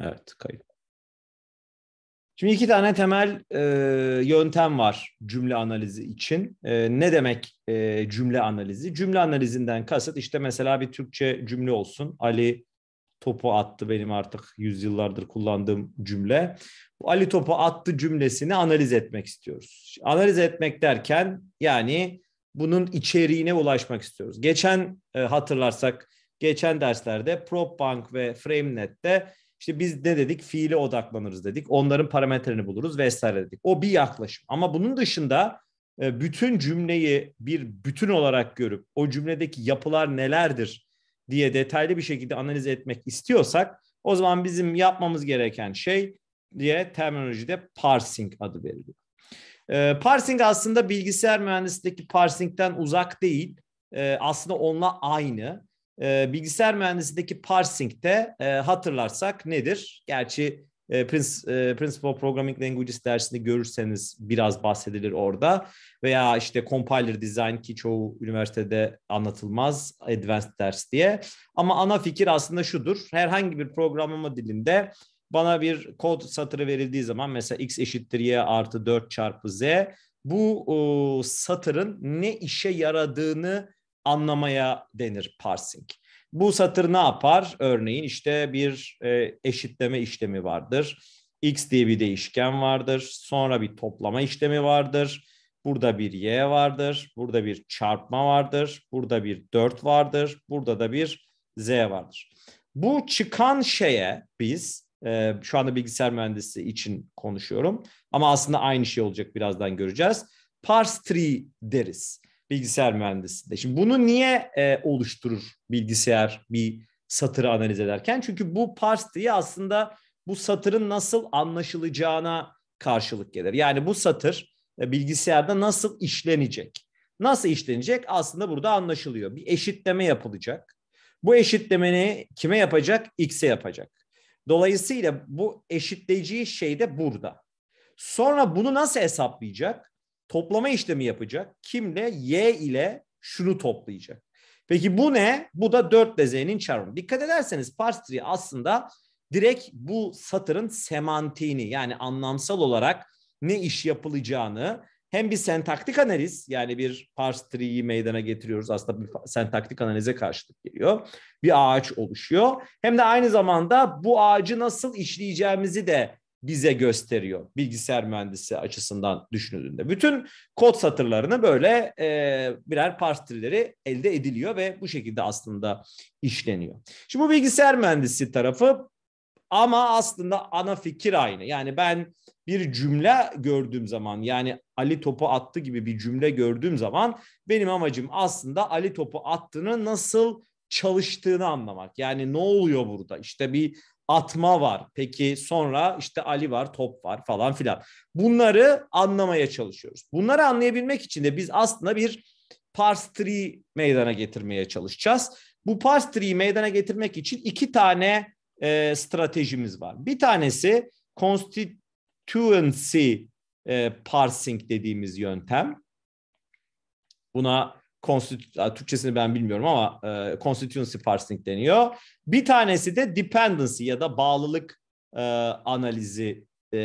Evet kayıp. Şimdi iki tane temel e, yöntem var cümle analizi için. E, ne demek e, cümle analizi? Cümle analizinden kasıt işte mesela bir Türkçe cümle olsun. Ali topu attı benim artık yüzyıllardır kullandığım cümle. Bu Ali topu attı cümlesini analiz etmek istiyoruz. Analiz etmek derken yani bunun içeriğine ulaşmak istiyoruz. Geçen e, hatırlarsak geçen derslerde PropBank ve FrameNet'te işte biz ne dedik? Fiile odaklanırız dedik. Onların parametrelerini buluruz vesaire dedik. O bir yaklaşım. Ama bunun dışında e, bütün cümleyi bir bütün olarak görüp o cümledeki yapılar nelerdir diye detaylı bir şekilde analiz etmek istiyorsak o zaman bizim yapmamız gereken şey diye terminolojide parsing adı veriliyor. E, parsing aslında bilgisayar mühendisliğindeki parsingden uzak değil. E, aslında onunla aynı e, bilgisayar mühendisliğindeki parsing'de e, hatırlarsak nedir? Gerçi e, Prince, e, Principal Programming Languages dersinde görürseniz biraz bahsedilir orada. Veya işte compiler design ki çoğu üniversitede anlatılmaz advanced ders diye. Ama ana fikir aslında şudur. Herhangi bir programlama dilinde bana bir kod satırı verildiği zaman mesela x eşittir y artı 4 çarpı z bu o, satırın ne işe yaradığını anlamaya denir parsing. Bu satır ne yapar? Örneğin işte bir e, eşitleme işlemi vardır. X diye bir değişken vardır. Sonra bir toplama işlemi vardır. Burada bir y vardır. Burada bir çarpma vardır. Burada bir 4 vardır. Burada da bir z vardır. Bu çıkan şeye biz e, şu anda bilgisayar mühendisi için konuşuyorum. Ama aslında aynı şey olacak birazdan göreceğiz. Parse tree deriz bilgisayar mühendisliğinde. Şimdi bunu niye e, oluşturur bilgisayar bir satırı analiz ederken? Çünkü bu parse aslında bu satırın nasıl anlaşılacağına karşılık gelir. Yani bu satır e, bilgisayarda nasıl işlenecek? Nasıl işlenecek? Aslında burada anlaşılıyor. Bir eşitleme yapılacak. Bu eşitlemeni kime yapacak? X'e yapacak. Dolayısıyla bu eşitleyeceği şey de burada. Sonra bunu nasıl hesaplayacak? toplama işlemi yapacak. Kimle? Y ile şunu toplayacak. Peki bu ne? Bu da 4 ile Z'nin çarpımı. Dikkat ederseniz parse tree aslında direkt bu satırın semantiğini yani anlamsal olarak ne iş yapılacağını hem bir sentaktik analiz yani bir parse tree'yi meydana getiriyoruz aslında bir sentaktik analize karşılık geliyor. Bir ağaç oluşuyor. Hem de aynı zamanda bu ağacı nasıl işleyeceğimizi de bize gösteriyor bilgisayar mühendisi açısından düşünüldüğünde. Bütün kod satırlarını böyle e, birer parstrilleri elde ediliyor ve bu şekilde aslında işleniyor. Şimdi bu bilgisayar mühendisi tarafı ama aslında ana fikir aynı. Yani ben bir cümle gördüğüm zaman yani Ali topu attı gibi bir cümle gördüğüm zaman benim amacım aslında Ali topu attığını nasıl çalıştığını anlamak. Yani ne oluyor burada? İşte bir atma var. Peki sonra işte Ali var, top var falan filan. Bunları anlamaya çalışıyoruz. Bunları anlayabilmek için de biz aslında bir parse tree meydana getirmeye çalışacağız. Bu parse tree'yi meydana getirmek için iki tane e, stratejimiz var. Bir tanesi constituency e, parsing dediğimiz yöntem. Buna Türkçesini ben bilmiyorum ama e, constituency parsing deniyor. Bir tanesi de dependency ya da bağlılık e, analizi e,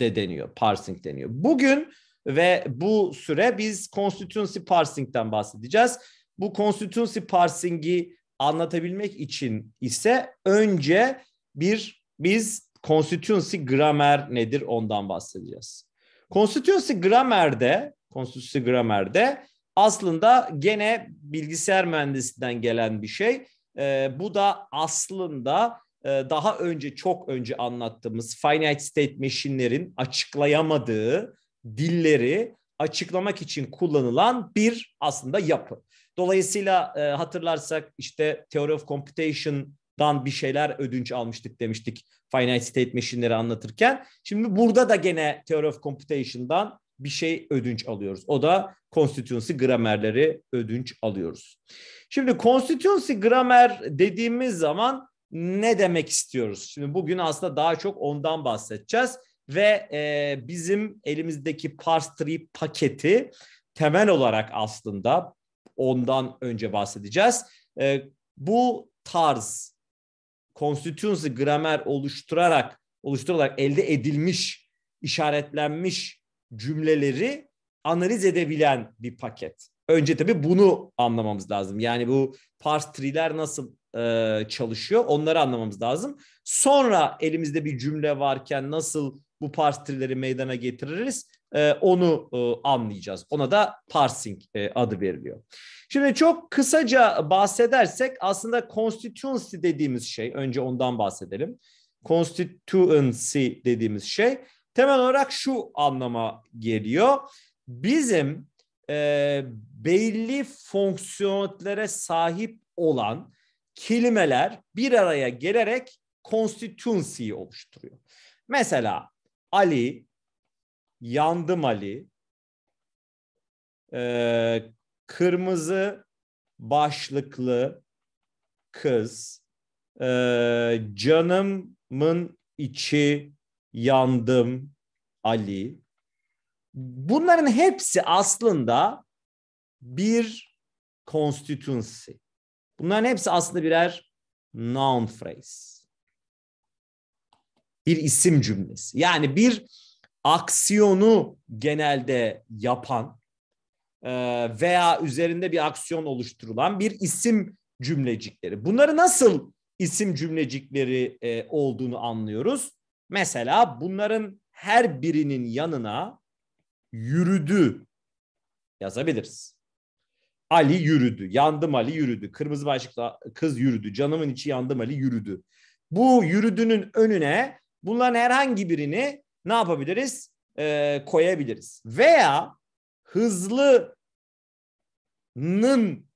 de deniyor, parsing deniyor. Bugün ve bu süre biz constituency parsing'den bahsedeceğiz. Bu constituency parsing'i anlatabilmek için ise önce bir biz constituency gramer nedir ondan bahsedeceğiz. Constituency gramerde, constituency gramerde aslında gene bilgisayar mühendisinden gelen bir şey. E, bu da aslında e, daha önce çok önce anlattığımız finite state machine'lerin açıklayamadığı dilleri açıklamak için kullanılan bir aslında yapı. Dolayısıyla e, hatırlarsak işte Theory of Computation'dan bir şeyler ödünç almıştık demiştik finite state machine'leri anlatırken. Şimdi burada da gene Theory of Computation'dan bir şey ödünç alıyoruz. O da constituency gramerleri ödünç alıyoruz. Şimdi constituency gramer dediğimiz zaman ne demek istiyoruz? Şimdi bugün aslında daha çok ondan bahsedeceğiz ve e, bizim elimizdeki Parse Tree paketi temel olarak aslında ondan önce bahsedeceğiz. E, bu tarz constituency gramer oluşturarak oluşturarak elde edilmiş, işaretlenmiş cümleleri analiz edebilen bir paket. Önce tabii bunu anlamamız lazım. Yani bu parse tree'ler nasıl e, çalışıyor onları anlamamız lazım. Sonra elimizde bir cümle varken nasıl bu parse tree'leri meydana getiririz e, onu e, anlayacağız. Ona da parsing e, adı veriliyor. Şimdi çok kısaca bahsedersek aslında constituency dediğimiz şey önce ondan bahsedelim. Constituency dediğimiz şey temel olarak şu anlama geliyor. Bizim e, belli fonksiyonelere sahip olan kelimeler bir araya gelerek constituency oluşturuyor. Mesela Ali, yandım Ali, e, kırmızı başlıklı kız, e, canımın içi Yandım, Ali. Bunların hepsi aslında bir constituency. Bunların hepsi aslında birer noun phrase. Bir isim cümlesi. Yani bir aksiyonu genelde yapan e, veya üzerinde bir aksiyon oluşturulan bir isim cümlecikleri. Bunları nasıl isim cümlecikleri e, olduğunu anlıyoruz? Mesela bunların her birinin yanına yürüdü yazabiliriz. Ali yürüdü, yandım Ali yürüdü, kırmızı başlıklı kız yürüdü, canımın içi yandım Ali yürüdü. Bu yürüdünün önüne bunların herhangi birini ne yapabiliriz? Ee, koyabiliriz. Veya hızlının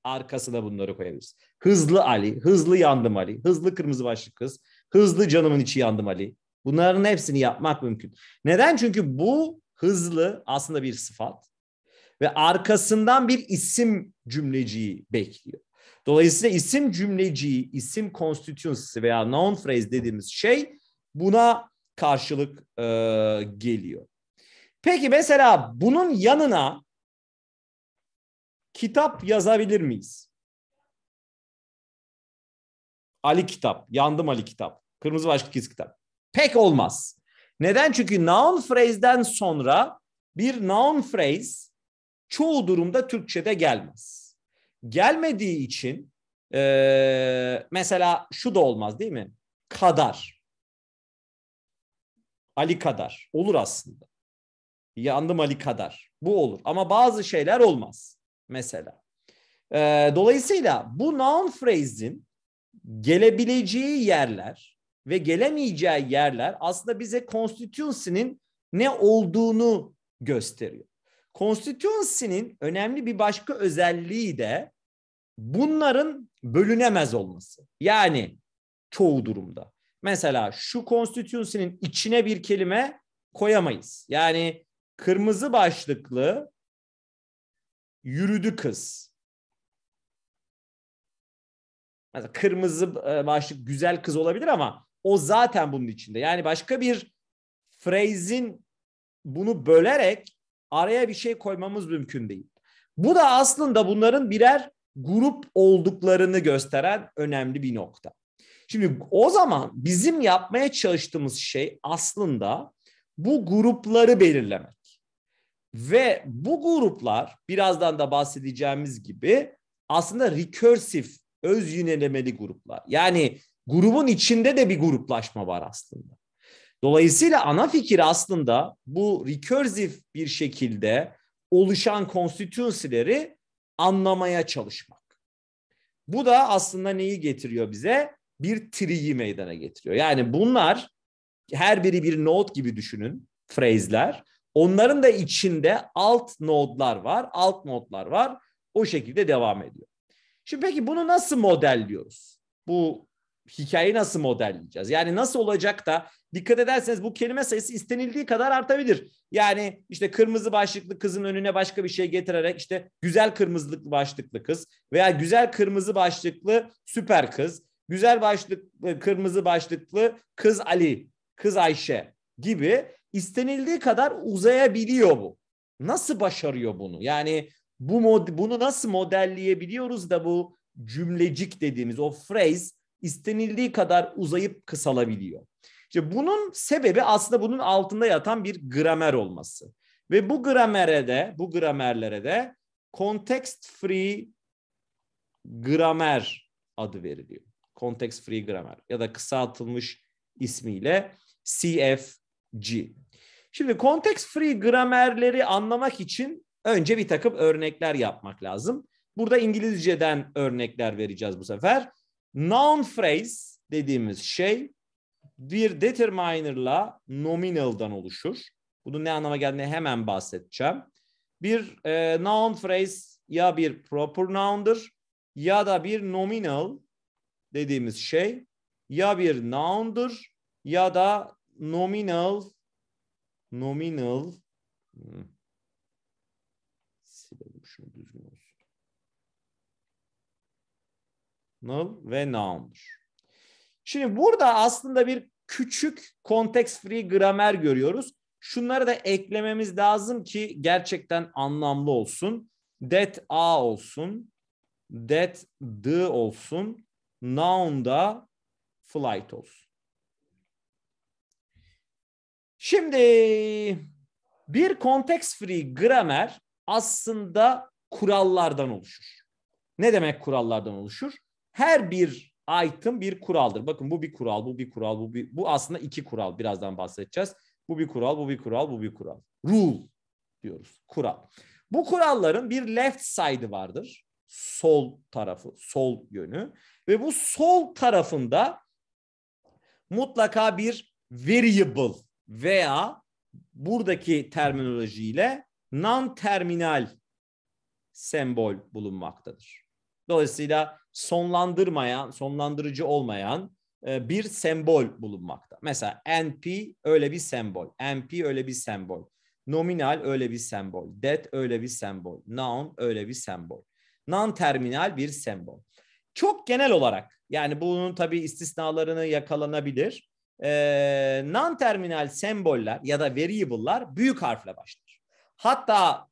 arkasına bunları koyabiliriz. Hızlı Ali, hızlı yandım Ali, hızlı kırmızı başlıklı kız, hızlı canımın içi yandım Ali. Bunların hepsini yapmak mümkün. Neden? Çünkü bu hızlı aslında bir sıfat ve arkasından bir isim cümleciyi bekliyor. Dolayısıyla isim cümleciği, isim constituency veya noun phrase dediğimiz şey buna karşılık e, geliyor. Peki mesela bunun yanına kitap yazabilir miyiz? Ali kitap, yandım Ali kitap, kırmızı başlık kitap. Pek olmaz. Neden? Çünkü noun phrase'den sonra bir noun phrase çoğu durumda Türkçe'de gelmez. Gelmediği için e, mesela şu da olmaz değil mi? Kadar. Ali kadar. Olur aslında. Yandım Ali kadar. Bu olur. Ama bazı şeyler olmaz. Mesela. E, dolayısıyla bu noun phrase'in gelebileceği yerler ve gelemeyeceği yerler aslında bize constituency'nin ne olduğunu gösteriyor. Constituency'nin önemli bir başka özelliği de bunların bölünemez olması. Yani çoğu durumda. Mesela şu constituency'nin içine bir kelime koyamayız. Yani kırmızı başlıklı yürüdü kız. Mesela kırmızı e, başlık güzel kız olabilir ama o zaten bunun içinde. Yani başka bir phrase'in bunu bölerek araya bir şey koymamız mümkün değil. Bu da aslında bunların birer grup olduklarını gösteren önemli bir nokta. Şimdi o zaman bizim yapmaya çalıştığımız şey aslında bu grupları belirlemek. Ve bu gruplar birazdan da bahsedeceğimiz gibi aslında recursive öz yönelemeli gruplar. Yani grubun içinde de bir gruplaşma var aslında. Dolayısıyla ana fikir aslında bu recursive bir şekilde oluşan constituency'leri anlamaya çalışmak. Bu da aslında neyi getiriyor bize? Bir triyi meydana getiriyor. Yani bunlar her biri bir node gibi düşünün, phrase'ler. Onların da içinde alt node'lar var, alt node'lar var. O şekilde devam ediyor. Şimdi peki bunu nasıl modelliyoruz? Bu hikayeyi nasıl modelleyeceğiz? Yani nasıl olacak da dikkat ederseniz bu kelime sayısı istenildiği kadar artabilir. Yani işte kırmızı başlıklı kızın önüne başka bir şey getirerek işte güzel kırmızılıklı başlıklı kız veya güzel kırmızı başlıklı süper kız, güzel başlıklı e, kırmızı başlıklı kız Ali, kız Ayşe gibi istenildiği kadar uzayabiliyor bu. Nasıl başarıyor bunu? Yani bu mod, bunu nasıl modelleyebiliyoruz da bu cümlecik dediğimiz o phrase istenildiği kadar uzayıp kısalabiliyor. İşte bunun sebebi aslında bunun altında yatan bir gramer olması. Ve bu gramere de, bu gramerlere de context free gramer adı veriliyor. Context free gramer ya da kısaltılmış ismiyle CFG. Şimdi context free gramerleri anlamak için önce bir takım örnekler yapmak lazım. Burada İngilizceden örnekler vereceğiz bu sefer. Noun phrase dediğimiz şey bir determiner'la nominal'dan oluşur. Bunun ne anlama geldiğini hemen bahsedeceğim. Bir e, noun phrase ya bir proper noundur ya da bir nominal dediğimiz şey ya bir noun'dur ya da nominal nominal hmm. silelim şunu düzgün noun ve noun'dur. Şimdi burada aslında bir küçük context free gramer görüyoruz. Şunları da eklememiz lazım ki gerçekten anlamlı olsun. That a olsun. That the olsun. Noun da flight olsun. Şimdi bir context free gramer aslında kurallardan oluşur. Ne demek kurallardan oluşur? her bir item bir kuraldır. Bakın bu bir kural, bu bir kural, bu bir, bu aslında iki kural. Birazdan bahsedeceğiz. Bu bir kural, bu bir kural, bu bir kural. Rule diyoruz. Kural. Bu kuralların bir left side'ı vardır. Sol tarafı, sol yönü. Ve bu sol tarafında mutlaka bir variable veya buradaki terminolojiyle non-terminal sembol bulunmaktadır. Dolayısıyla sonlandırmayan, sonlandırıcı olmayan e, bir sembol bulunmakta. Mesela NP öyle bir sembol, NP öyle bir sembol, nominal öyle bir sembol, det öyle bir sembol, noun öyle bir sembol. Non-terminal bir sembol. Çok genel olarak yani bunun tabii istisnalarını yakalanabilir. E, non-terminal semboller ya da variable'lar büyük harfle başlar. Hatta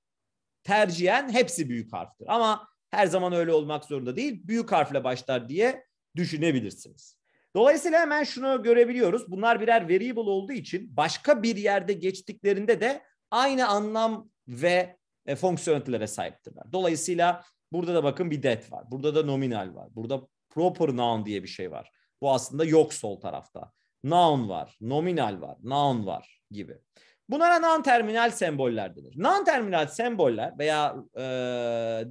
tercihen hepsi büyük harftir. Ama her zaman öyle olmak zorunda değil. Büyük harfle başlar diye düşünebilirsiniz. Dolayısıyla hemen şunu görebiliyoruz. Bunlar birer variable olduğu için başka bir yerde geçtiklerinde de aynı anlam ve e, fonksiyonelitelere sahiptirler. Dolayısıyla burada da bakın bir det var. Burada da nominal var. Burada proper noun diye bir şey var. Bu aslında yok sol tarafta. Noun var, nominal var, noun var gibi. Bunlara non-terminal semboller denir. Non-terminal semboller veya e,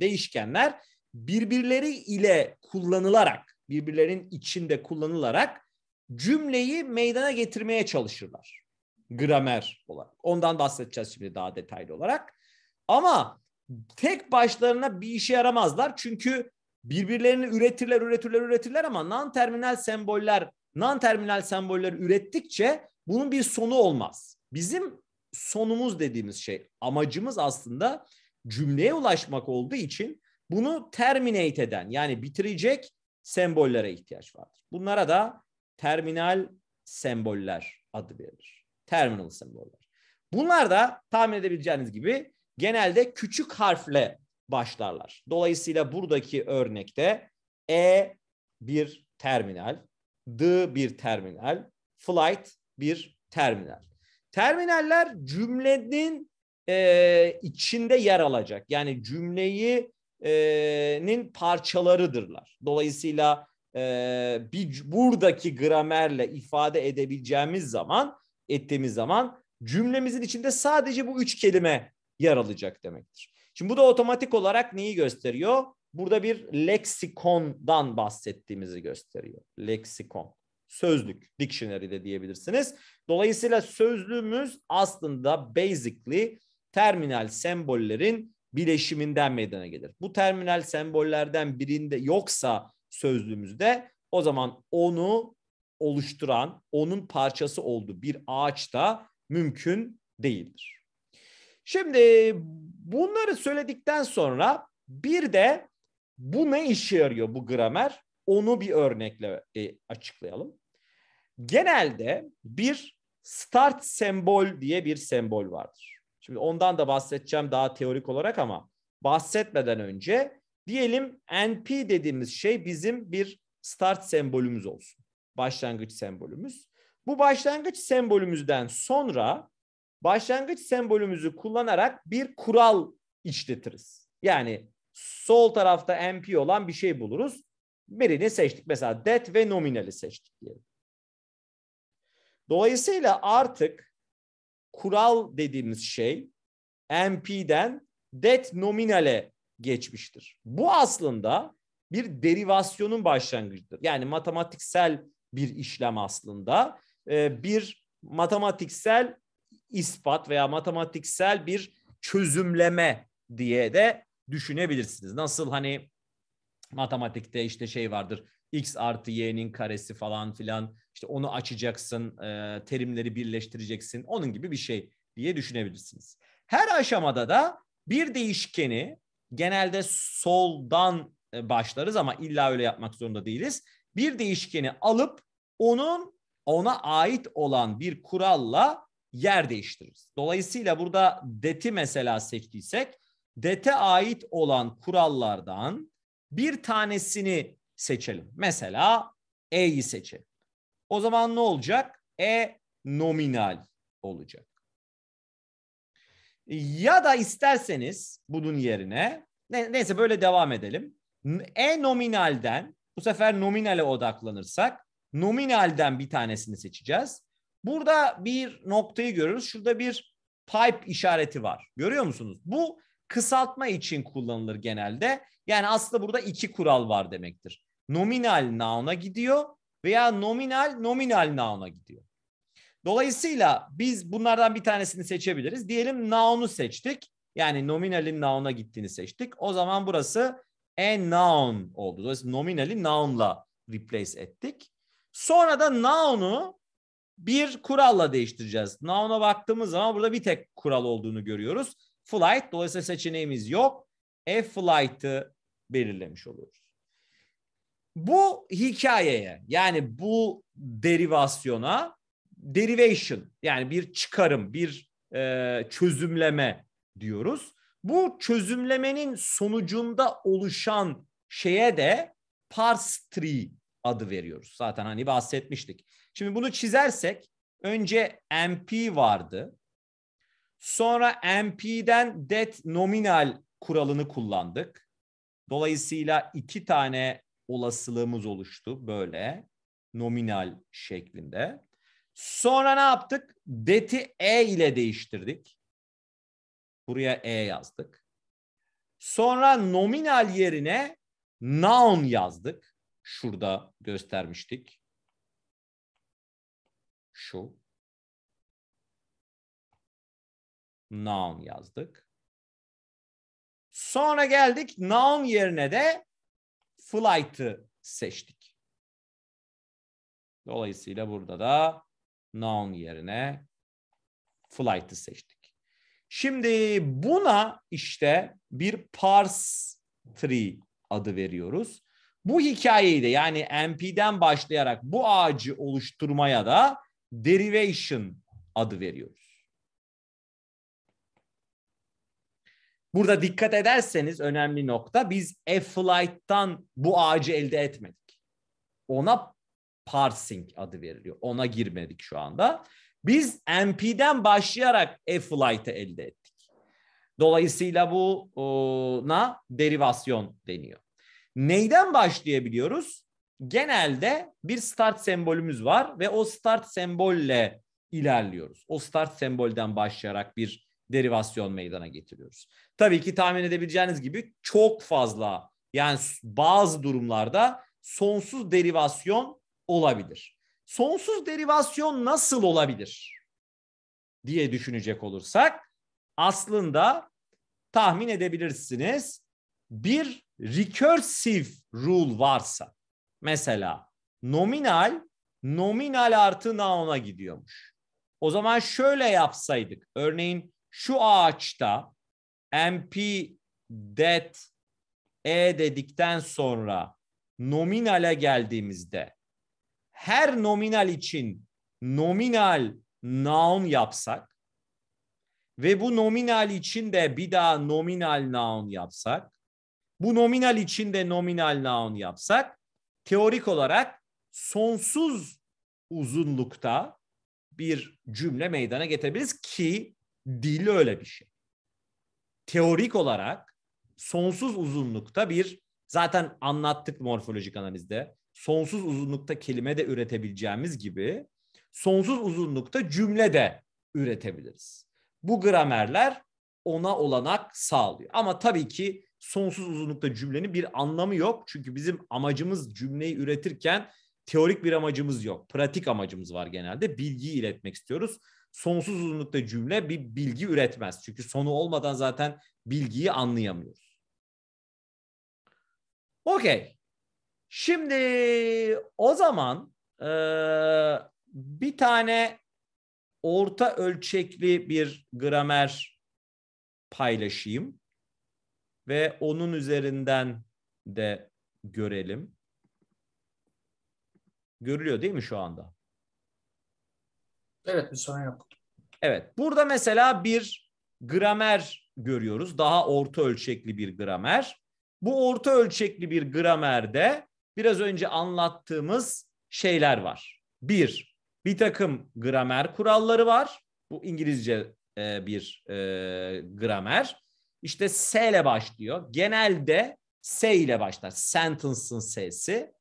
değişkenler birbirleri ile kullanılarak, birbirlerin içinde kullanılarak cümleyi meydana getirmeye çalışırlar. Gramer olarak. Ondan bahsedeceğiz şimdi daha detaylı olarak. Ama tek başlarına bir işe yaramazlar. Çünkü birbirlerini üretirler, üretirler, üretirler ama non-terminal semboller, non-terminal semboller ürettikçe bunun bir sonu olmaz. Bizim sonumuz dediğimiz şey amacımız aslında cümleye ulaşmak olduğu için bunu terminate eden yani bitirecek sembollere ihtiyaç vardır. Bunlara da terminal semboller adı verilir. Terminal semboller. Bunlar da tahmin edebileceğiniz gibi genelde küçük harfle başlarlar. Dolayısıyla buradaki örnekte E bir terminal, D bir terminal, flight bir terminal. Terminaller cümlenin e, içinde yer alacak. Yani cümleyi e, nin parçalarıdırlar. Dolayısıyla e, bir buradaki gramerle ifade edebileceğimiz zaman, ettiğimiz zaman cümlemizin içinde sadece bu üç kelime yer alacak demektir. Şimdi bu da otomatik olarak neyi gösteriyor? Burada bir leksikondan bahsettiğimizi gösteriyor. Leksikon sözlük, dictionary de diyebilirsiniz. Dolayısıyla sözlüğümüz aslında basically terminal sembollerin bileşiminden meydana gelir. Bu terminal sembollerden birinde yoksa sözlüğümüzde o zaman onu oluşturan, onun parçası olduğu bir ağaçta mümkün değildir. Şimdi bunları söyledikten sonra bir de bu ne işe yarıyor bu gramer? Onu bir örnekle e, açıklayalım genelde bir start sembol diye bir sembol vardır. Şimdi ondan da bahsedeceğim daha teorik olarak ama bahsetmeden önce diyelim NP dediğimiz şey bizim bir start sembolümüz olsun. Başlangıç sembolümüz. Bu başlangıç sembolümüzden sonra başlangıç sembolümüzü kullanarak bir kural işletiriz. Yani sol tarafta NP olan bir şey buluruz. Birini seçtik. Mesela det ve nominali seçtik diyelim. Dolayısıyla artık kural dediğimiz şey MP'den det nominale geçmiştir. Bu aslında bir derivasyonun başlangıcıdır. Yani matematiksel bir işlem aslında. Ee, bir matematiksel ispat veya matematiksel bir çözümleme diye de düşünebilirsiniz. Nasıl hani matematikte işte şey vardır x artı y'nin karesi falan filan işte onu açacaksın, e, terimleri birleştireceksin, onun gibi bir şey diye düşünebilirsiniz. Her aşamada da bir değişkeni genelde soldan e, başlarız ama illa öyle yapmak zorunda değiliz. Bir değişkeni alıp onun ona ait olan bir kuralla yer değiştiririz. Dolayısıyla burada deti mesela seçtiysek dete ait olan kurallardan bir tanesini seçelim. Mesela E'yi seçelim. O zaman ne olacak? E nominal olacak. Ya da isterseniz bunun yerine neyse böyle devam edelim. E nominalden bu sefer nominale odaklanırsak nominalden bir tanesini seçeceğiz. Burada bir noktayı görürüz. Şurada bir pipe işareti var. Görüyor musunuz? Bu kısaltma için kullanılır genelde. Yani aslında burada iki kural var demektir nominal noun'a gidiyor veya nominal nominal noun'a gidiyor. Dolayısıyla biz bunlardan bir tanesini seçebiliriz. Diyelim noun'u seçtik. Yani nominalin noun'a gittiğini seçtik. O zaman burası a noun oldu. Dolayısıyla nominali noun'la replace ettik. Sonra da noun'u bir kuralla değiştireceğiz. Noun'a baktığımız zaman burada bir tek kural olduğunu görüyoruz. Flight. Dolayısıyla seçeneğimiz yok. A flight'ı belirlemiş oluyoruz. Bu hikayeye yani bu derivasyona derivation yani bir çıkarım, bir e, çözümleme diyoruz. Bu çözümlemenin sonucunda oluşan şeye de parse tree adı veriyoruz. Zaten hani bahsetmiştik. Şimdi bunu çizersek önce MP vardı. Sonra MP'den det nominal kuralını kullandık. Dolayısıyla iki tane olasılığımız oluştu böyle nominal şeklinde. Sonra ne yaptık? Deti e ile değiştirdik. Buraya e yazdık. Sonra nominal yerine noun yazdık. Şurada göstermiştik. Şu. Noun yazdık. Sonra geldik noun yerine de flight'ı seçtik. Dolayısıyla burada da noun yerine flight'ı seçtik. Şimdi buna işte bir parse tree adı veriyoruz. Bu hikayeyi de yani NP'den başlayarak bu ağacı oluşturmaya da derivation adı veriyoruz. Burada dikkat ederseniz önemli nokta biz F-Flight'tan bu ağacı elde etmedik. Ona parsing adı veriliyor. Ona girmedik şu anda. Biz MP'den başlayarak F-Flight'ı elde ettik. Dolayısıyla bu na derivasyon deniyor. Neyden başlayabiliyoruz? Genelde bir start sembolümüz var ve o start sembolle ilerliyoruz. O start sembolden başlayarak bir derivasyon meydana getiriyoruz. Tabii ki tahmin edebileceğiniz gibi çok fazla yani bazı durumlarda sonsuz derivasyon olabilir. Sonsuz derivasyon nasıl olabilir diye düşünecek olursak aslında tahmin edebilirsiniz bir recursive rule varsa mesela nominal nominal artı noun'a gidiyormuş. O zaman şöyle yapsaydık. Örneğin şu ağaçta MP debt e dedikten sonra nominale geldiğimizde her nominal için nominal noun yapsak ve bu nominal için de bir daha nominal noun yapsak, bu nominal için de nominal noun yapsak, teorik olarak sonsuz uzunlukta bir cümle meydana getirebiliriz ki Dil öyle bir şey. Teorik olarak sonsuz uzunlukta bir zaten anlattık morfolojik analizde. Sonsuz uzunlukta kelime de üretebileceğimiz gibi sonsuz uzunlukta cümle de üretebiliriz. Bu gramerler ona olanak sağlıyor. Ama tabii ki sonsuz uzunlukta cümlenin bir anlamı yok. Çünkü bizim amacımız cümleyi üretirken teorik bir amacımız yok. Pratik amacımız var genelde. Bilgiyi iletmek istiyoruz. Sonsuz uzunlukta cümle bir bilgi üretmez. Çünkü sonu olmadan zaten bilgiyi anlayamıyoruz. Okey. Şimdi o zaman e, bir tane orta ölçekli bir gramer paylaşayım ve onun üzerinden de görelim. Görülüyor değil mi şu anda? Evet bir sorun yok. Evet burada mesela bir gramer görüyoruz. Daha orta ölçekli bir gramer. Bu orta ölçekli bir gramerde biraz önce anlattığımız şeyler var. Bir, bir takım gramer kuralları var. Bu İngilizce e, bir e, gramer. İşte S ile başlıyor. Genelde S ile başlar. Sentence'ın S'si.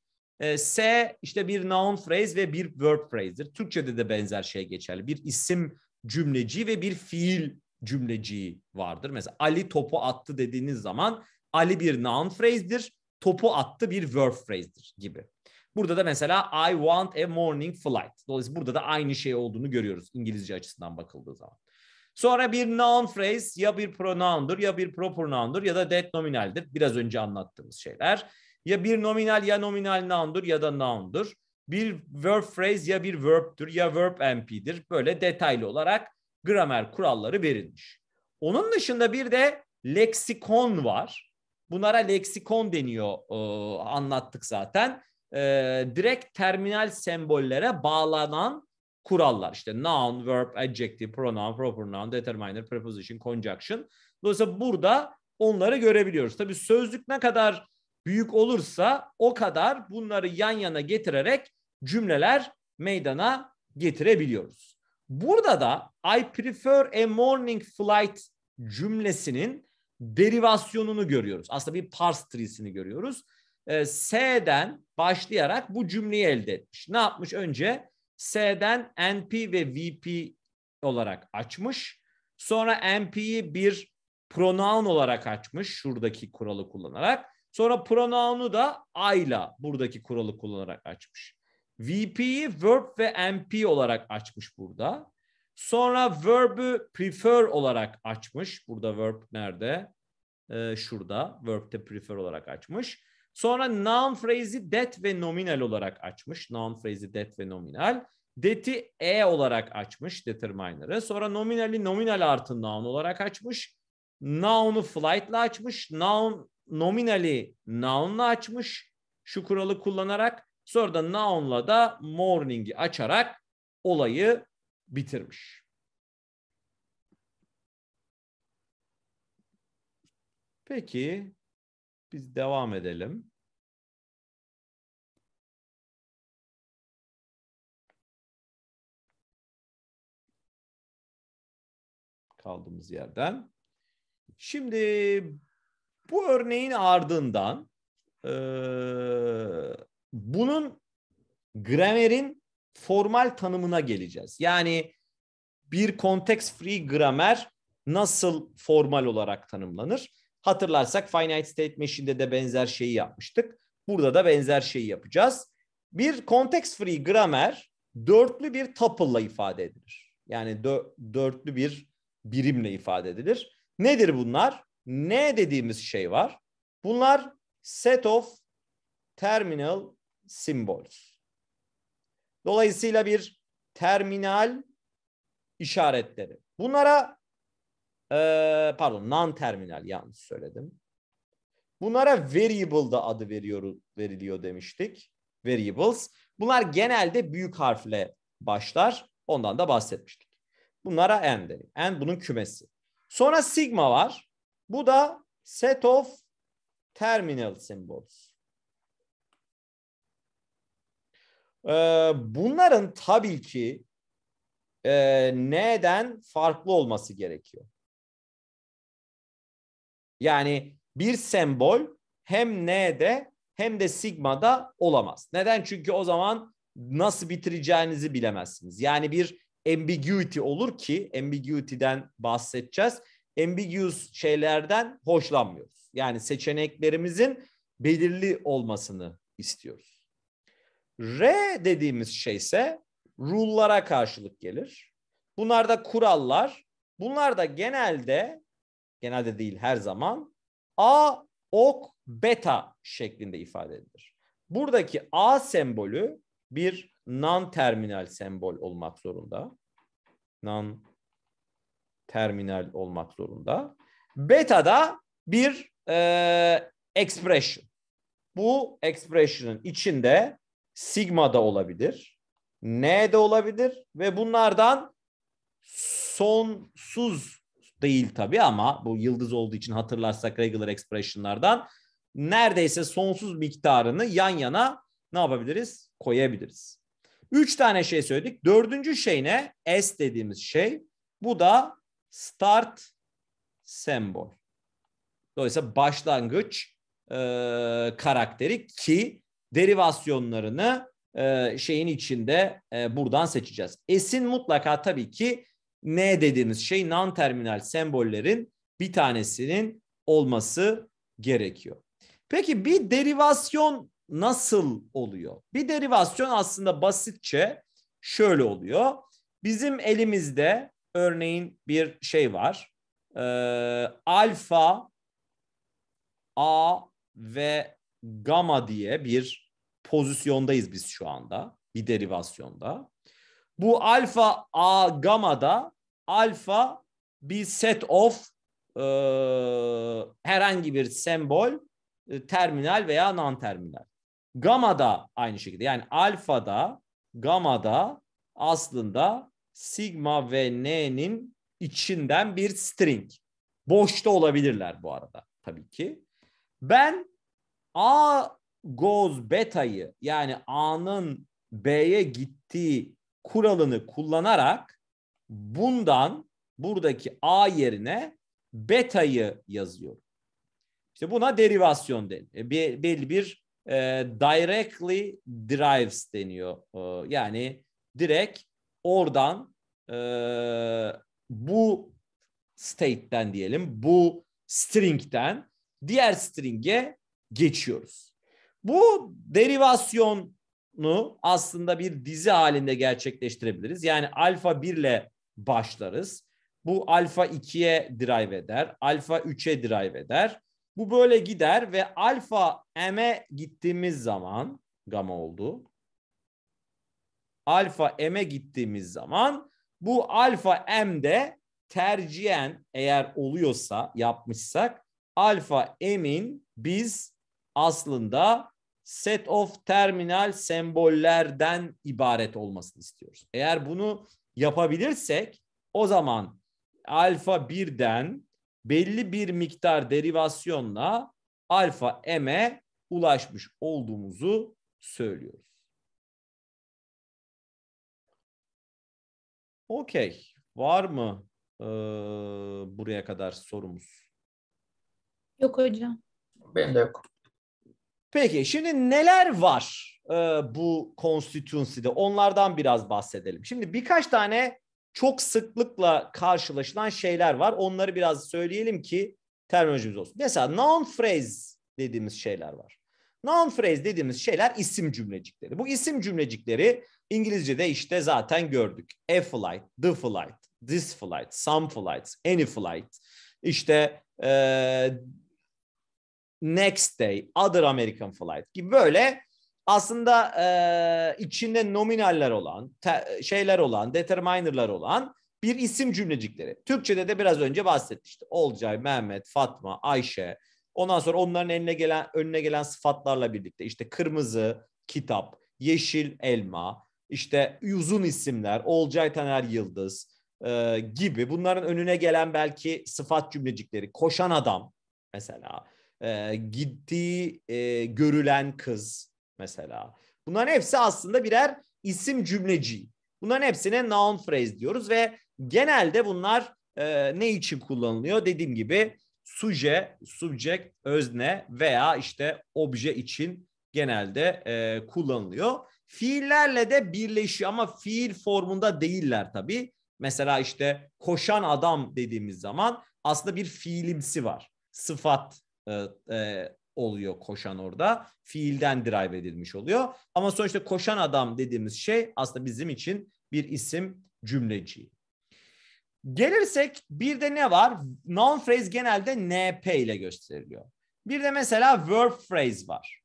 E, S işte bir noun phrase ve bir verb phrase'dir. Türkçe'de de benzer şey geçerli. Bir isim cümleci ve bir fiil cümleci vardır. Mesela Ali topu attı dediğiniz zaman Ali bir noun phrase'dir. Topu attı bir verb phrase'dir gibi. Burada da mesela I want a morning flight. Dolayısıyla burada da aynı şey olduğunu görüyoruz İngilizce açısından bakıldığı zaman. Sonra bir noun phrase ya bir pronoundur ya bir proper noundur ya da det nominaldir. Biraz önce anlattığımız şeyler ya bir nominal ya nominal noun'dur ya da noun'dur. Bir verb phrase ya bir verb'tür ya verb MP'dir. Böyle detaylı olarak gramer kuralları verilmiş. Onun dışında bir de leksikon var. Bunlara leksikon deniyor ee, anlattık zaten. Ee, direkt terminal sembollere bağlanan kurallar. İşte noun, verb, adjective, pronoun, proper noun, determiner, preposition, conjunction. Dolayısıyla burada onları görebiliyoruz. Tabii sözlük ne kadar büyük olursa o kadar bunları yan yana getirerek cümleler meydana getirebiliyoruz. Burada da I prefer a morning flight cümlesinin derivasyonunu görüyoruz. Aslında bir parse tree'sini görüyoruz. Ee, S'den başlayarak bu cümleyi elde etmiş. Ne yapmış önce? S'den NP ve VP olarak açmış. Sonra NP'yi bir pronoun olarak açmış şuradaki kuralı kullanarak. Sonra pronoun'u da I'la buradaki kuralı kullanarak açmış. VP'yi verb ve MP olarak açmış burada. Sonra verb'ü prefer olarak açmış. Burada verb nerede? Ee, şurada. Verb'te prefer olarak açmış. Sonra noun phrase'i that ve nominal olarak açmış. Noun phrase'i that ve nominal. That'i e olarak açmış determiner'ı. Sonra nominali nominal artı noun olarak açmış. Noun'u flight'la açmış. Noun nominali noun'la açmış şu kuralı kullanarak. Sonra da noun'la da morning'i açarak olayı bitirmiş. Peki biz devam edelim. kaldığımız yerden. Şimdi bu örneğin ardından e, bunun gramerin formal tanımına geleceğiz. Yani bir context free gramer nasıl formal olarak tanımlanır? Hatırlarsak finite state machine'de de benzer şeyi yapmıştık. Burada da benzer şeyi yapacağız. Bir context free gramer dörtlü bir tuple'la ifade edilir. Yani dörtlü bir birimle ifade edilir. Nedir bunlar? ne dediğimiz şey var. Bunlar set of terminal symbols. Dolayısıyla bir terminal işaretleri. Bunlara e, pardon non-terminal yanlış söyledim. Bunlara variable da adı veriyor, veriliyor demiştik. Variables. Bunlar genelde büyük harfle başlar. Ondan da bahsetmiştik. Bunlara n deniyor. N bunun kümesi. Sonra sigma var. Bu da set of terminal symbols. Ee, bunların tabii ki e, neden farklı olması gerekiyor. Yani bir sembol hem N'de hem de sigma'da olamaz. Neden? Çünkü o zaman nasıl bitireceğinizi bilemezsiniz. Yani bir ambiguity olur ki ambiguity'den bahsedeceğiz ambiguous şeylerden hoşlanmıyoruz. Yani seçeneklerimizin belirli olmasını istiyoruz. R dediğimiz şey ise rule'lara karşılık gelir. Bunlar da kurallar. Bunlar da genelde, genelde değil her zaman A, ok, beta şeklinde ifade edilir. Buradaki A sembolü bir non-terminal sembol olmak zorunda. Non terminal olmak zorunda. Beta da bir e, expression. Bu expression'ın içinde sigma da olabilir, n de olabilir ve bunlardan sonsuz değil tabii ama bu yıldız olduğu için hatırlarsak regular expression'lardan neredeyse sonsuz miktarını yan yana ne yapabiliriz? Koyabiliriz. Üç tane şey söyledik. Dördüncü şey ne? S dediğimiz şey. Bu da start sembol. Dolayısıyla başlangıç e, karakteri ki derivasyonlarını e, şeyin içinde e, buradan seçeceğiz. S'in mutlaka tabii ki N dediğimiz şey non-terminal sembollerin bir tanesinin olması gerekiyor. Peki bir derivasyon nasıl oluyor? Bir derivasyon aslında basitçe şöyle oluyor. Bizim elimizde örneğin bir şey var. E, alfa, A ve gamma diye bir pozisyondayız biz şu anda. Bir derivasyonda. Bu alfa A gamma da alfa bir set of e, herhangi bir sembol e, terminal veya non terminal. Gamma da aynı şekilde yani alfa da, gamma da aslında sigma ve n'nin içinden bir string. Boşta olabilirler bu arada tabii ki. Ben a goes beta'yı yani a'nın b'ye gittiği kuralını kullanarak bundan buradaki a yerine beta'yı yazıyorum. İşte buna derivasyon deniyor. E, belli bir e, directly derives deniyor. E, yani direkt Oradan e, bu state'den diyelim, bu string'den diğer string'e geçiyoruz. Bu derivasyonu aslında bir dizi halinde gerçekleştirebiliriz. Yani alfa 1 ile başlarız. Bu alfa 2'ye drive eder, alfa 3'e drive eder. Bu böyle gider ve alfa m'e gittiğimiz zaman gamma oldu alfa m'e gittiğimiz zaman bu alfa M'de de tercihen eğer oluyorsa yapmışsak alfa m'in biz aslında set of terminal sembollerden ibaret olmasını istiyoruz. Eğer bunu yapabilirsek o zaman alfa 1'den belli bir miktar derivasyonla alfa m'e ulaşmış olduğumuzu söylüyoruz. Okey. Var mı e, buraya kadar sorumuz? Yok hocam. Benim de yok. Peki şimdi neler var e, bu constituency'de? Onlardan biraz bahsedelim. Şimdi birkaç tane çok sıklıkla karşılaşılan şeyler var. Onları biraz söyleyelim ki terminolojimiz olsun. Mesela noun phrase dediğimiz şeyler var. Noun phrase dediğimiz şeyler isim cümlecikleri. Bu isim cümlecikleri İngilizce'de işte zaten gördük. A flight, the flight, this flight, some flights, any flight. İşte e, next day, other American flight gibi böyle aslında e, içinde nominaller olan, te, şeyler olan, determinerlar olan bir isim cümlecikleri. Türkçe'de de biraz önce bahsetti işte, Olcay, Mehmet, Fatma, Ayşe. Ondan sonra onların eline gelen önüne gelen sıfatlarla birlikte işte kırmızı kitap, yeşil elma, işte uzun isimler, Olcay Taner Yıldız e, gibi bunların önüne gelen belki sıfat cümlecikleri, koşan adam mesela, e, gittiği e, görülen kız mesela. Bunların hepsi aslında birer isim cümleci. Bunların hepsine noun phrase diyoruz ve genelde bunlar e, ne için kullanılıyor? Dediğim gibi suje, subject, özne veya işte obje için genelde e, kullanılıyor. Fiillerle de birleşiyor ama fiil formunda değiller tabii. Mesela işte koşan adam dediğimiz zaman aslında bir fiilimsi var. Sıfat e, e, oluyor koşan orada. Fiilden derive edilmiş oluyor. Ama sonuçta koşan adam dediğimiz şey aslında bizim için bir isim cümleci. Gelirsek bir de ne var? Noun phrase genelde NP ile gösteriliyor. Bir de mesela verb phrase var.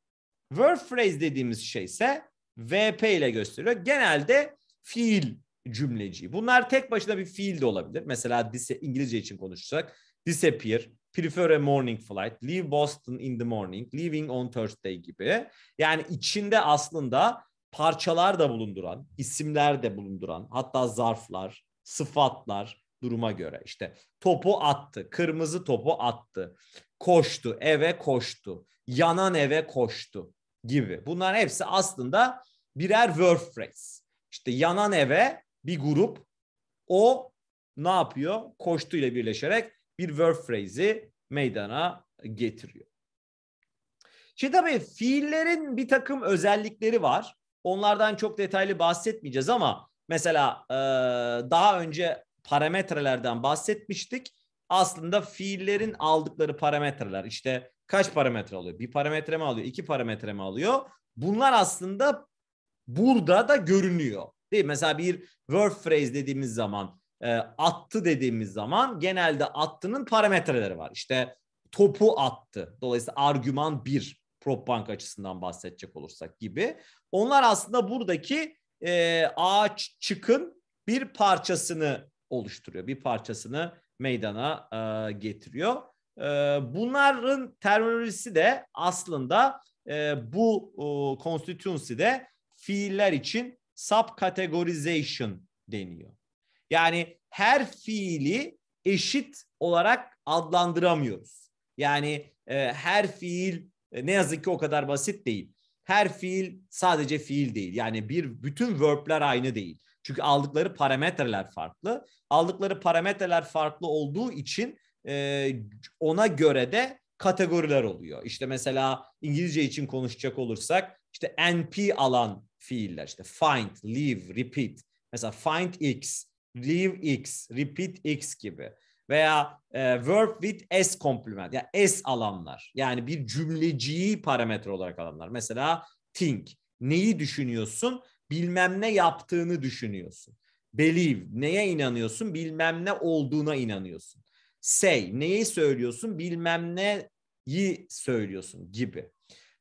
Verb phrase dediğimiz şey ise VP ile gösteriyor. Genelde fiil cümleci. Bunlar tek başına bir fiil de olabilir. Mesela dise, İngilizce için konuşacak. Disappear, prefer a morning flight, leave Boston in the morning, leaving on Thursday gibi. Yani içinde aslında parçalar da bulunduran, isimler de bulunduran, hatta zarflar, sıfatlar duruma göre. İşte topu attı, kırmızı topu attı, koştu, eve koştu, yanan eve koştu gibi. Bunların hepsi aslında birer verb phrase. İşte yanan eve bir grup o ne yapıyor? Koştuyla birleşerek bir verb phrase'i meydana getiriyor. Şimdi tabii fiillerin bir takım özellikleri var. Onlardan çok detaylı bahsetmeyeceğiz ama mesela e, daha önce parametrelerden bahsetmiştik. Aslında fiillerin aldıkları parametreler işte kaç parametre alıyor? Bir parametre mi alıyor? İki parametre mi alıyor? Bunlar aslında burada da görünüyor. Değil mi? Mesela bir word phrase dediğimiz zaman e, attı dediğimiz zaman genelde attının parametreleri var. İşte topu attı. Dolayısıyla argüman bir prop bank açısından bahsedecek olursak gibi. Onlar aslında buradaki e, ağaç çıkın bir parçasını oluşturuyor. Bir parçasını meydana e, getiriyor. Ee, bunların terminolojisi de aslında e, bu constituency'de fiiller için subcategorization deniyor. Yani her fiili eşit olarak adlandıramıyoruz. Yani e, her fiil e, ne yazık ki o kadar basit değil. Her fiil sadece fiil değil. Yani bir bütün verb'ler aynı değil. Çünkü aldıkları parametreler farklı. Aldıkları parametreler farklı olduğu için e, ona göre de kategoriler oluyor. İşte mesela İngilizce için konuşacak olursak işte NP alan fiiller işte find, leave, repeat. Mesela find x, leave x, repeat x gibi veya e, verb with s complement ya yani s alanlar. Yani bir cümleciyi parametre olarak alanlar. Mesela think neyi düşünüyorsun? Bilmem ne yaptığını düşünüyorsun. Believe neye inanıyorsun? Bilmem ne olduğuna inanıyorsun say, neyi söylüyorsun, bilmem neyi söylüyorsun gibi.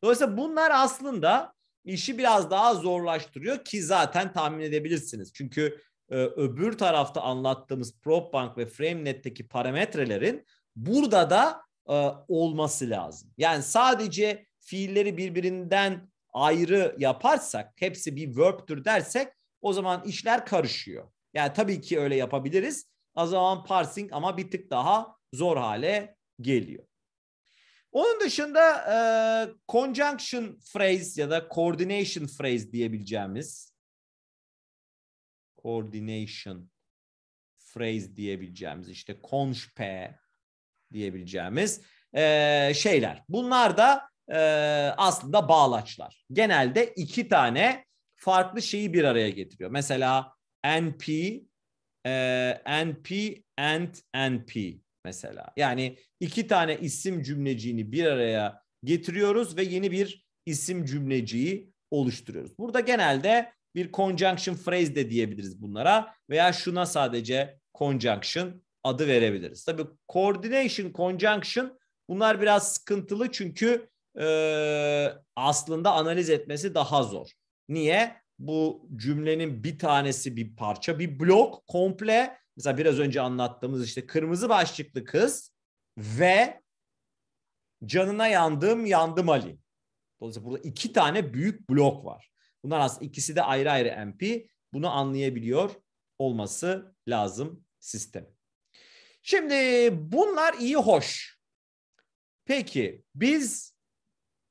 Dolayısıyla bunlar aslında işi biraz daha zorlaştırıyor ki zaten tahmin edebilirsiniz. Çünkü e, öbür tarafta anlattığımız PropBank ve FrameNet'teki parametrelerin burada da e, olması lazım. Yani sadece fiilleri birbirinden ayrı yaparsak, hepsi bir verb'tür dersek o zaman işler karışıyor. Yani tabii ki öyle yapabiliriz o zaman parsing ama bir tık daha zor hale geliyor. Onun dışında e, conjunction phrase ya da coordination phrase diyebileceğimiz coordination phrase diyebileceğimiz işte konşpe diyebileceğimiz e, şeyler. Bunlar da e, aslında bağlaçlar. Genelde iki tane farklı şeyi bir araya getiriyor. Mesela NP e, ee, NP and NP mesela. Yani iki tane isim cümleciğini bir araya getiriyoruz ve yeni bir isim cümleciği oluşturuyoruz. Burada genelde bir conjunction phrase de diyebiliriz bunlara veya şuna sadece conjunction adı verebiliriz. Tabii coordination, conjunction bunlar biraz sıkıntılı çünkü e, aslında analiz etmesi daha zor. Niye? bu cümlenin bir tanesi bir parça, bir blok komple mesela biraz önce anlattığımız işte kırmızı başlıklı kız ve canına yandım yandım Ali. Dolayısıyla burada iki tane büyük blok var. Bunlar aslında ikisi de ayrı ayrı MP. Bunu anlayabiliyor olması lazım sistem. Şimdi bunlar iyi hoş. Peki biz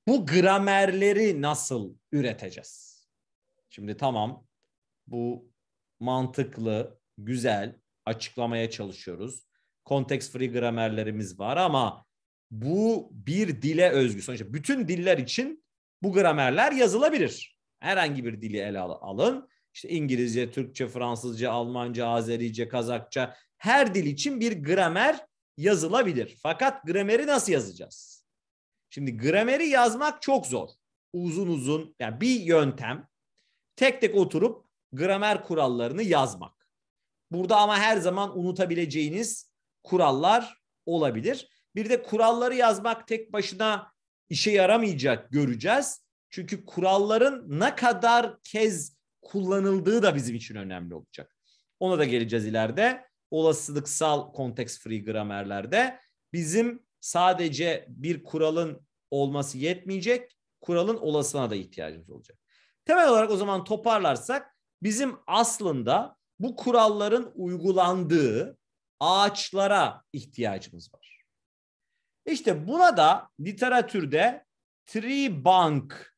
bu gramerleri nasıl üreteceğiz? Şimdi tamam bu mantıklı, güzel açıklamaya çalışıyoruz. Context free gramerlerimiz var ama bu bir dile özgü. Sonuçta bütün diller için bu gramerler yazılabilir. Herhangi bir dili ele alın. İşte İngilizce, Türkçe, Fransızca, Almanca, Azerice, Kazakça her dil için bir gramer yazılabilir. Fakat grameri nasıl yazacağız? Şimdi grameri yazmak çok zor. Uzun uzun yani bir yöntem tek tek oturup gramer kurallarını yazmak. Burada ama her zaman unutabileceğiniz kurallar olabilir. Bir de kuralları yazmak tek başına işe yaramayacak göreceğiz. Çünkü kuralların ne kadar kez kullanıldığı da bizim için önemli olacak. Ona da geleceğiz ileride. Olasılıksal context free gramerlerde bizim sadece bir kuralın olması yetmeyecek. Kuralın olasına da ihtiyacımız olacak. Temel olarak o zaman toparlarsak bizim aslında bu kuralların uygulandığı ağaçlara ihtiyacımız var. İşte buna da literatürde tree bank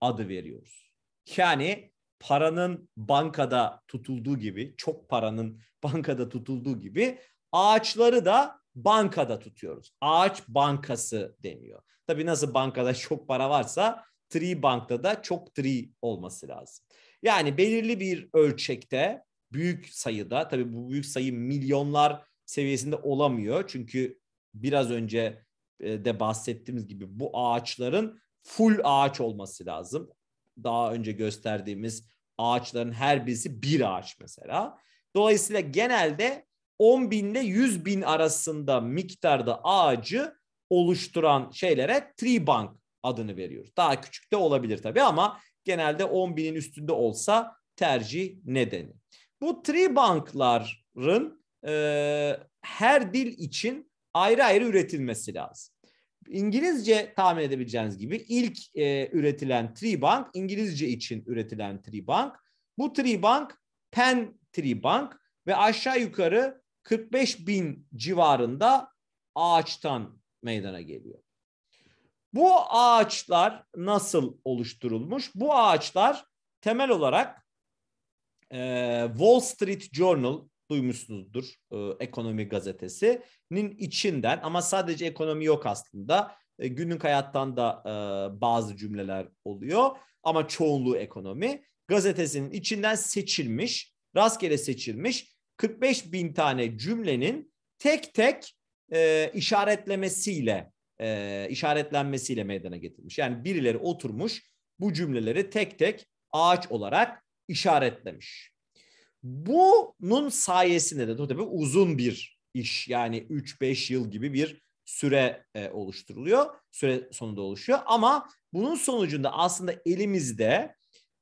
adı veriyoruz. Yani paranın bankada tutulduğu gibi, çok paranın bankada tutulduğu gibi ağaçları da bankada tutuyoruz. Ağaç bankası deniyor. Tabii nasıl bankada çok para varsa tree bankta da çok tree olması lazım. Yani belirli bir ölçekte büyük sayıda tabii bu büyük sayı milyonlar seviyesinde olamıyor. Çünkü biraz önce e, de bahsettiğimiz gibi bu ağaçların full ağaç olması lazım. Daha önce gösterdiğimiz ağaçların her birisi bir ağaç mesela. Dolayısıyla genelde 10 bin ile 100 bin arasında miktarda ağacı oluşturan şeylere tree bank adını veriyoruz. Daha küçük de olabilir tabii ama genelde 10 binin üstünde olsa tercih nedeni. Bu tree bankların e, her dil için ayrı ayrı üretilmesi lazım. İngilizce tahmin edebileceğiniz gibi ilk e, üretilen tree bank İngilizce için üretilen tree bank. Bu tree bank Pen tree bank ve aşağı yukarı 45 bin civarında ağaçtan meydana geliyor. Bu ağaçlar nasıl oluşturulmuş? Bu ağaçlar temel olarak e, Wall Street Journal duymuşsunuzdur e, ekonomi gazetesinin içinden ama sadece ekonomi yok aslında. E, günlük hayattan da e, bazı cümleler oluyor ama çoğunluğu ekonomi. Gazetesinin içinden seçilmiş, rastgele seçilmiş 45 bin tane cümlenin tek tek e, işaretlemesiyle e, işaretlenmesiyle meydana getirmiş. Yani birileri oturmuş bu cümleleri tek tek ağaç olarak işaretlemiş. Bunun sayesinde de tabii uzun bir iş yani 3-5 yıl gibi bir süre e, oluşturuluyor. Süre sonunda oluşuyor ama bunun sonucunda aslında elimizde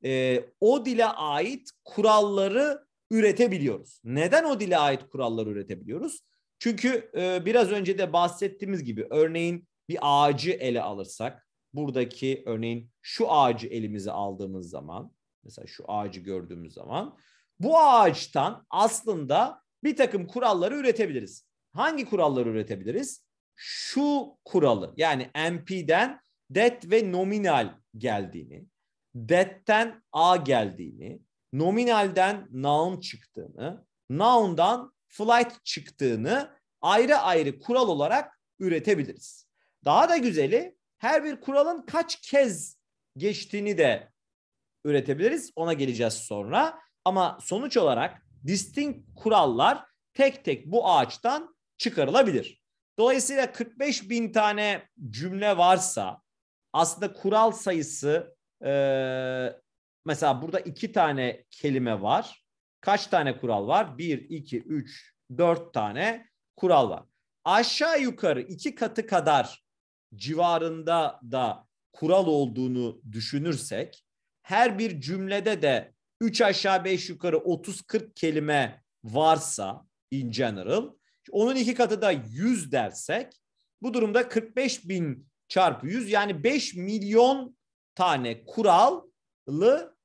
e, o dile ait kuralları üretebiliyoruz. Neden o dile ait kuralları üretebiliyoruz? Çünkü e, biraz önce de bahsettiğimiz gibi örneğin bir ağacı ele alırsak buradaki örneğin şu ağacı elimize aldığımız zaman mesela şu ağacı gördüğümüz zaman bu ağaçtan aslında bir takım kuralları üretebiliriz. Hangi kuralları üretebiliriz? Şu kuralı yani MP'den det ve nominal geldiğini, detten a geldiğini, nominalden noun çıktığını, noun'dan flight çıktığını ayrı ayrı kural olarak üretebiliriz. Daha da güzeli her bir kuralın kaç kez geçtiğini de üretebiliriz. Ona geleceğiz sonra. Ama sonuç olarak distinct kurallar tek tek bu ağaçtan çıkarılabilir. Dolayısıyla 45 bin tane cümle varsa aslında kural sayısı e, mesela burada iki tane kelime var. Kaç tane kural var? Bir, iki, üç, dört tane kural var. Aşağı yukarı iki katı kadar civarında da kural olduğunu düşünürsek her bir cümlede de 3 aşağı 5 yukarı 30-40 kelime varsa in general onun iki katı da 100 dersek bu durumda 45 bin çarpı 100 yani 5 milyon tane kurallı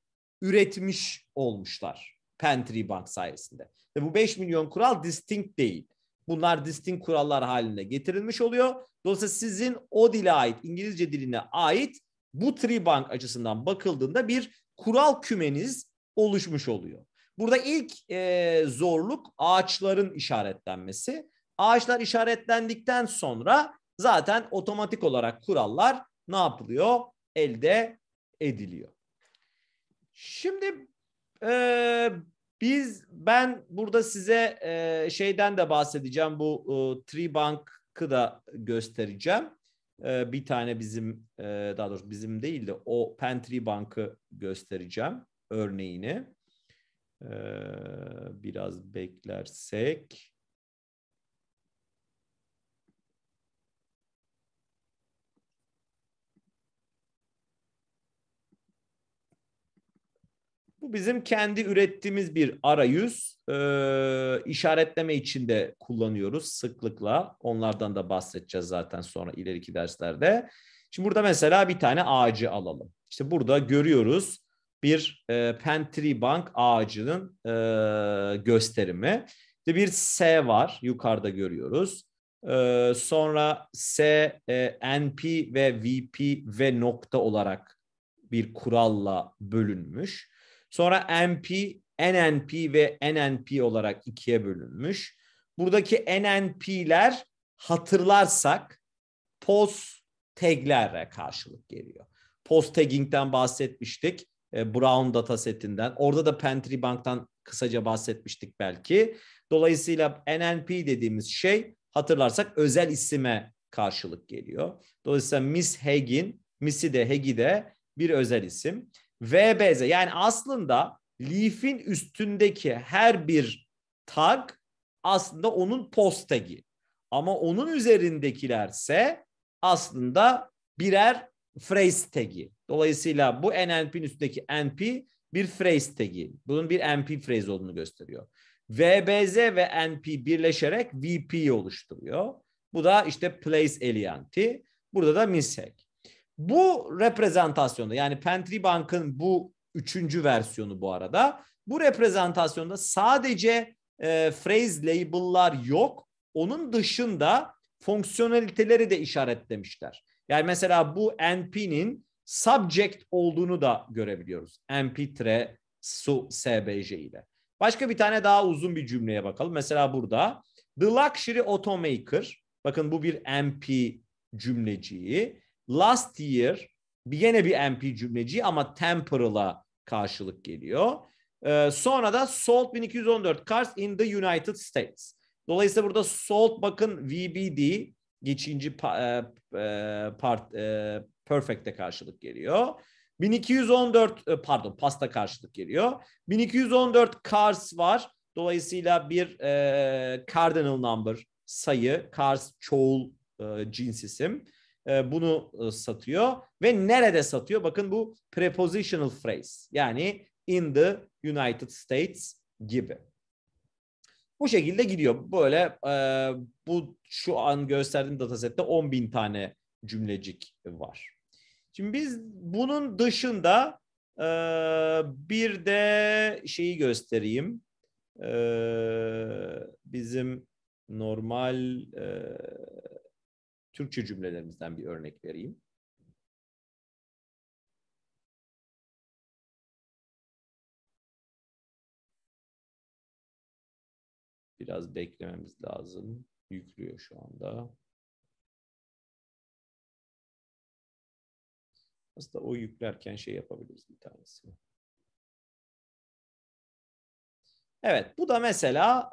üretmiş olmuşlar Pantry Bank sayesinde. Ve bu 5 milyon kural distinct değil. Bunlar distinct kurallar haline getirilmiş oluyor Dolayısıyla sizin o dile ait, İngilizce diline ait bu Tribank açısından bakıldığında bir kural kümeniz oluşmuş oluyor. Burada ilk e, zorluk ağaçların işaretlenmesi. Ağaçlar işaretlendikten sonra zaten otomatik olarak kurallar ne yapılıyor? Elde ediliyor. Şimdi e, biz ben burada size e, şeyden de bahsedeceğim bu e, Tribank da göstereceğim. E, bir tane bizim e, daha doğrusu bizim değil de o Pantry Bank'ı göstereceğim örneğini. E, biraz beklersek. Bu bizim kendi ürettiğimiz bir arayüz. E, işaretleme için de kullanıyoruz sıklıkla. Onlardan da bahsedeceğiz zaten sonra ileriki derslerde. Şimdi burada mesela bir tane ağacı alalım. İşte burada görüyoruz bir e, Pantry Bank ağacının e, gösterimi. İşte bir S var yukarıda görüyoruz. E, sonra S, e, NP ve VP ve nokta olarak bir kuralla bölünmüş. Sonra MP, NNP ve NNP olarak ikiye bölünmüş. Buradaki NNP'ler hatırlarsak post taglerle karşılık geliyor. Post tagging'den bahsetmiştik. E, Brown datasetinden. Orada da Pantry Bank'tan kısaca bahsetmiştik belki. Dolayısıyla NNP dediğimiz şey hatırlarsak özel isime karşılık geliyor. Dolayısıyla Miss Hagin, Miss'i de Hagi de bir özel isim. VBZ yani aslında leaf'in üstündeki her bir tag aslında onun post tag'i. Ama onun üzerindekilerse aslında birer phrase tag'i. Dolayısıyla bu NLP'nin üstündeki NP bir phrase tag'i. Bunun bir NP phrase olduğunu gösteriyor. VBZ ve NP birleşerek VP oluşturuyor. Bu da işte place alianti. Burada da minsec. Bu reprezentasyonda yani Pentry Bank'ın bu üçüncü versiyonu bu arada. Bu reprezentasyonda sadece e, phrase label'lar yok. Onun dışında fonksiyoneliteleri de işaretlemişler. Yani mesela bu NP'nin subject olduğunu da görebiliyoruz. NP tre su SBJ ile. Başka bir tane daha uzun bir cümleye bakalım. Mesela burada The Luxury Automaker. Bakın bu bir MP cümleciği. Last year yine bir MP cümleci ama temporal'a karşılık geliyor. Ee, sonra da salt 1214 cars in the United States. Dolayısıyla burada salt bakın VBD geçinci pa, e, e, part e, perfect'e karşılık geliyor. 1214 e, pardon pasta karşılık geliyor. 1214 cars var. Dolayısıyla bir e, cardinal number sayı, cars çoğul e, cins isim. E, bunu e, satıyor ve nerede satıyor? Bakın bu prepositional phrase yani in the United States gibi. Bu şekilde gidiyor. Böyle e, bu şu an gösterdiğim datasette 10 bin tane cümlecik var. Şimdi biz bunun dışında bir de şeyi göstereyim. bizim normal Türkçe cümlelerimizden bir örnek vereyim. Biraz beklememiz lazım. Yüklüyor şu anda. Aslında o yüklerken şey yapabiliriz bir tanesini. Evet, bu da mesela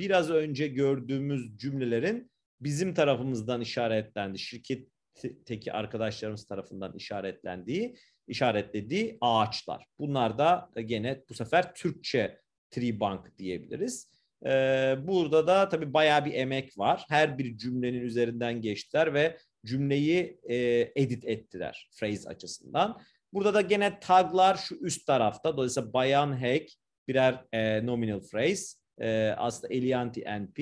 biraz önce gördüğümüz cümlelerin bizim tarafımızdan işaretlendi. Şirketteki arkadaşlarımız tarafından işaretlendiği, işaretlediği ağaçlar. Bunlar da e, gene bu sefer Türkçe tree bank diyebiliriz. Ee, burada da tabii bayağı bir emek var. Her bir cümlenin üzerinden geçtiler ve cümleyi e, edit ettiler phrase açısından. Burada da gene taglar şu üst tarafta. Dolayısıyla bayan hack birer e, nominal phrase. E, aslında Elianti NP,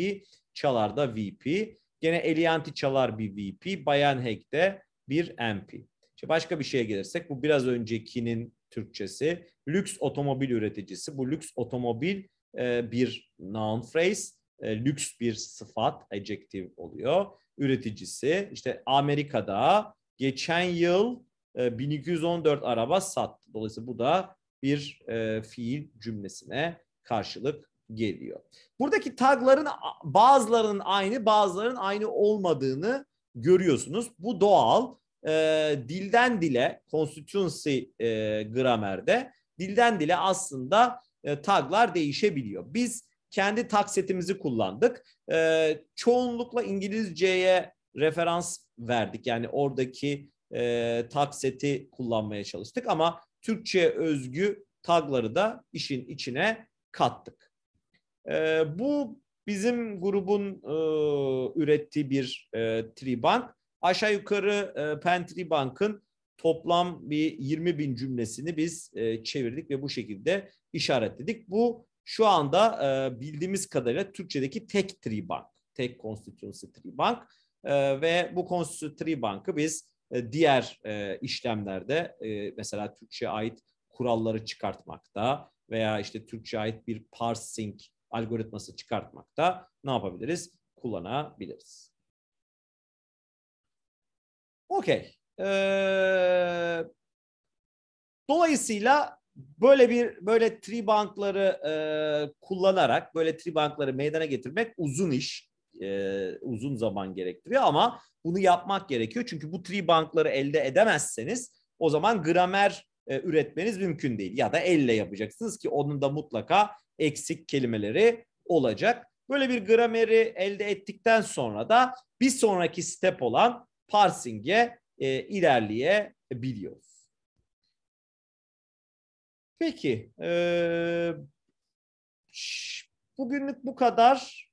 da VP. Gene Elianti Çalar bir VP, Bayan Hek de bir MP. İşte başka bir şeye gelirsek bu biraz öncekinin Türkçesi. Lüks otomobil üreticisi. Bu lüks otomobil e, bir noun phrase, e, lüks bir sıfat, adjective oluyor. Üreticisi işte Amerika'da geçen yıl e, 1214 araba sattı. Dolayısıyla bu da bir e, fiil cümlesine karşılık geliyor. Buradaki tagların bazılarının aynı bazılarının aynı olmadığını görüyorsunuz. Bu doğal. E, dilden dile constituency e, gramerde dilden dile aslında e, taglar değişebiliyor. Biz kendi tag setimizi kullandık. E, çoğunlukla İngilizceye referans verdik. Yani oradaki e, tag seti kullanmaya çalıştık ama Türkçe özgü tagları da işin içine kattık. E, bu bizim grubun e, ürettiği bir e, tribank. Aşağı yukarı e, Pen Tribank'ın toplam bir 20 bin cümlesini biz e, çevirdik ve bu şekilde işaretledik. Bu şu anda e, bildiğimiz kadarıyla Türkçedeki tek tribank, tek konstitüsü tribank e, ve bu konstitüsü tribankı biz e, diğer e, işlemlerde e, mesela Türkçe ait kuralları çıkartmakta veya işte Türkçe ait bir parsing algoritması çıkartmakta ne yapabiliriz? Kullanabiliriz. Okey. Ee, dolayısıyla böyle bir böyle tree bankları e, kullanarak böyle tree bankları meydana getirmek uzun iş. E, uzun zaman gerektiriyor ama bunu yapmak gerekiyor. Çünkü bu tree bankları elde edemezseniz o zaman gramer e, üretmeniz mümkün değil. Ya da elle yapacaksınız ki onun da mutlaka eksik kelimeleri olacak. Böyle bir grameri elde ettikten sonra da bir sonraki step olan parsing'e e, ilerleyebiliyoruz. Peki, e, bugünlük bu kadar.